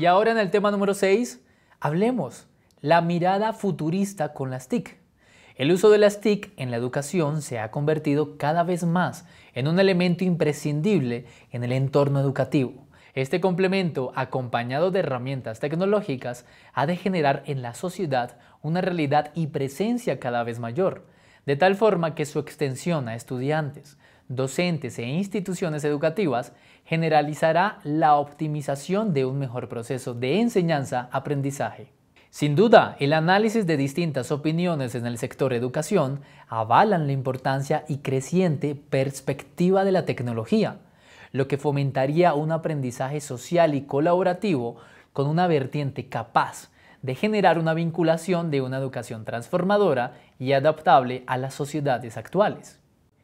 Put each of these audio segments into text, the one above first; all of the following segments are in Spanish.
Y ahora en el tema número 6, hablemos la mirada futurista con las TIC. El uso de las TIC en la educación se ha convertido cada vez más en un elemento imprescindible en el entorno educativo. Este complemento, acompañado de herramientas tecnológicas, ha de generar en la sociedad una realidad y presencia cada vez mayor, de tal forma que su extensión a estudiantes, docentes e instituciones educativas generalizará la optimización de un mejor proceso de enseñanza-aprendizaje. Sin duda, el análisis de distintas opiniones en el sector educación avalan la importancia y creciente perspectiva de la tecnología, lo que fomentaría un aprendizaje social y colaborativo con una vertiente capaz de generar una vinculación de una educación transformadora y adaptable a las sociedades actuales.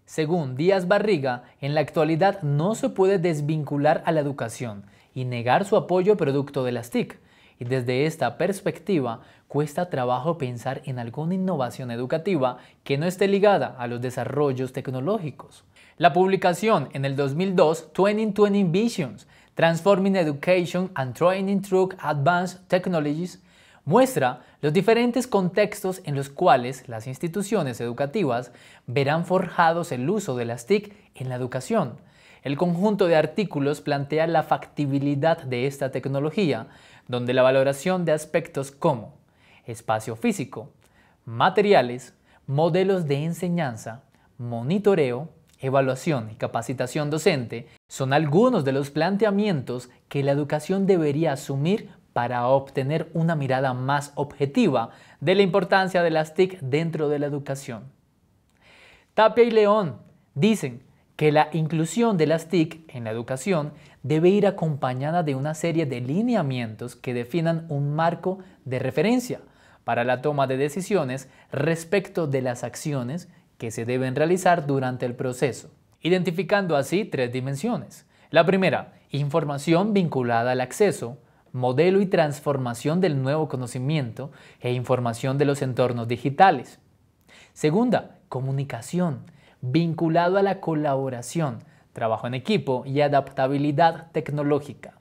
Según Díaz Barriga, en la actualidad no se puede desvincular a la educación y negar su apoyo producto de las TIC, y desde esta perspectiva cuesta trabajo pensar en alguna innovación educativa que no esté ligada a los desarrollos tecnológicos. La publicación en el 2002 2020 Visions, Transforming Education and Training Through Advanced Technologies muestra los diferentes contextos en los cuales las instituciones educativas verán forjados el uso de las TIC en la educación. El conjunto de artículos plantea la factibilidad de esta tecnología, donde la valoración de aspectos como espacio físico, materiales, modelos de enseñanza, monitoreo, evaluación y capacitación docente son algunos de los planteamientos que la educación debería asumir para obtener una mirada más objetiva de la importancia de las TIC dentro de la educación. Tapia y León dicen que la inclusión de las TIC en la educación debe ir acompañada de una serie de lineamientos que definan un marco de referencia para la toma de decisiones respecto de las acciones que se deben realizar durante el proceso, identificando así tres dimensiones. La primera, información vinculada al acceso, modelo y transformación del nuevo conocimiento e información de los entornos digitales. Segunda, comunicación, vinculado a la colaboración, trabajo en equipo y adaptabilidad tecnológica.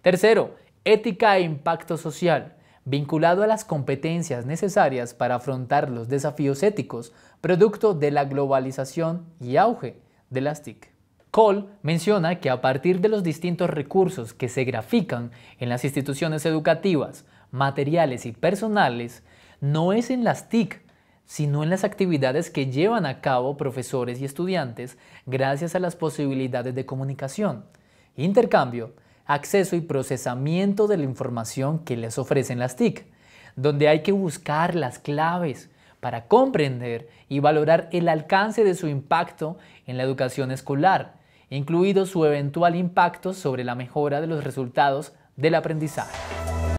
Tercero, ética e impacto social, vinculado a las competencias necesarias para afrontar los desafíos éticos, producto de la globalización y auge de las TIC. Cole menciona que a partir de los distintos recursos que se grafican en las instituciones educativas, materiales y personales, no es en las TIC, sino en las actividades que llevan a cabo profesores y estudiantes gracias a las posibilidades de comunicación, intercambio, acceso y procesamiento de la información que les ofrecen las TIC, donde hay que buscar las claves para comprender y valorar el alcance de su impacto en la educación escolar incluido su eventual impacto sobre la mejora de los resultados del aprendizaje.